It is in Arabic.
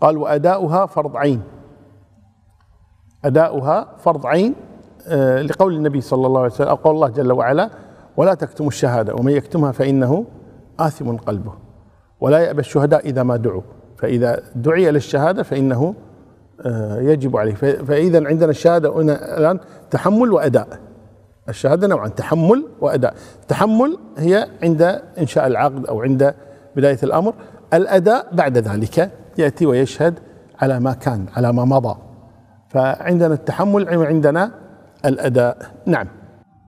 قال وأداؤها فرض عين أداؤها فرض عين آه، لقول النبي صلى الله عليه وسلم أو قول الله جل وعلا ولا تكتموا الشهادة ومن يكتمها فإنه آثم قلبه ولا يأبى الشهداء إذا ما دعوا فإذا دعي للشهادة فإنه آه، يجب عليه فإذا عندنا الشهادة هنا الآن تحمل وأداء الشهادة نوعا تحمل وأداء تحمل هي عند إنشاء العقد أو عند بداية الأمر الأداء بعد ذلك يأتي ويشهد على ما كان على ما مضى فعندنا التحمل وعندنا الأداء نعم